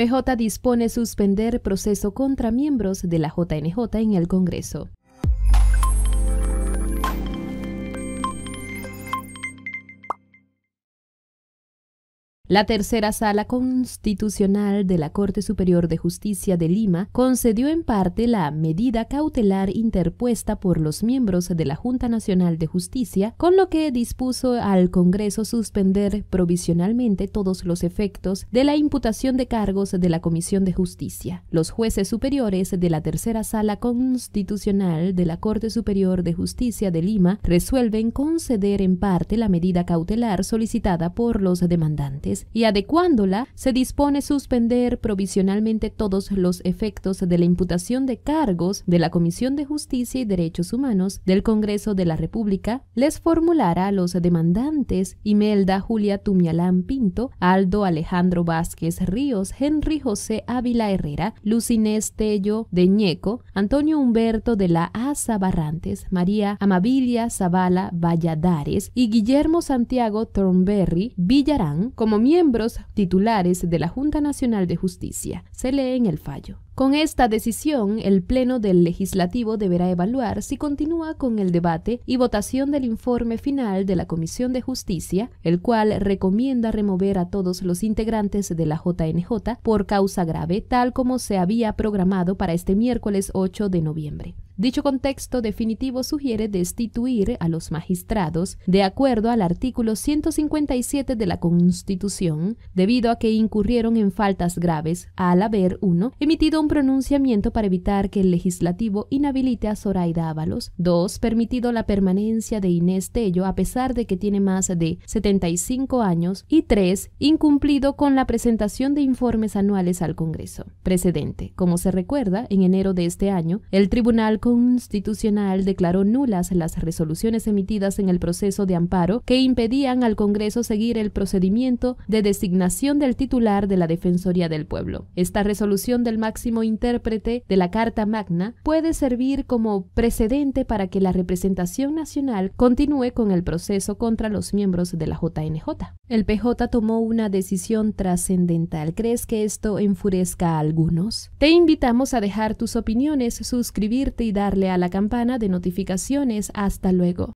PJ dispone suspender proceso contra miembros de la JNJ en el Congreso. La tercera sala constitucional de la Corte Superior de Justicia de Lima concedió en parte la medida cautelar interpuesta por los miembros de la Junta Nacional de Justicia, con lo que dispuso al Congreso suspender provisionalmente todos los efectos de la imputación de cargos de la Comisión de Justicia. Los jueces superiores de la tercera sala constitucional de la Corte Superior de Justicia de Lima resuelven conceder en parte la medida cautelar solicitada por los demandantes y adecuándola, se dispone suspender provisionalmente todos los efectos de la imputación de cargos de la Comisión de Justicia y Derechos Humanos del Congreso de la República, les formulará a los demandantes Imelda Julia Tumialán Pinto, Aldo Alejandro Vázquez Ríos, Henry José Ávila Herrera, Lucinés Tello de Antonio Humberto de la Asa Barrantes, María Amabilia Zavala Valladares y Guillermo Santiago Thornberry Villarán como miembros titulares de la Junta Nacional de Justicia. Se lee en el fallo. Con esta decisión, el Pleno del Legislativo deberá evaluar si continúa con el debate y votación del informe final de la Comisión de Justicia, el cual recomienda remover a todos los integrantes de la JNJ por causa grave, tal como se había programado para este miércoles 8 de noviembre. Dicho contexto definitivo sugiere destituir a los magistrados de acuerdo al artículo 157 de la Constitución, debido a que incurrieron en faltas graves al haber, uno, emitido un pronunciamiento para evitar que el legislativo inhabilite a Zoraida Ábalos. 2. Permitido la permanencia de Inés Tello a pesar de que tiene más de 75 años. Y 3. Incumplido con la presentación de informes anuales al Congreso. Precedente. Como se recuerda, en enero de este año, el Tribunal Constitucional declaró nulas las resoluciones emitidas en el proceso de amparo que impedían al Congreso seguir el procedimiento de designación del titular de la Defensoría del Pueblo. Esta resolución del máximo intérprete de la Carta Magna puede servir como precedente para que la representación nacional continúe con el proceso contra los miembros de la JNJ. El PJ tomó una decisión trascendental. ¿Crees que esto enfurezca a algunos? Te invitamos a dejar tus opiniones, suscribirte y darle a la campana de notificaciones. Hasta luego.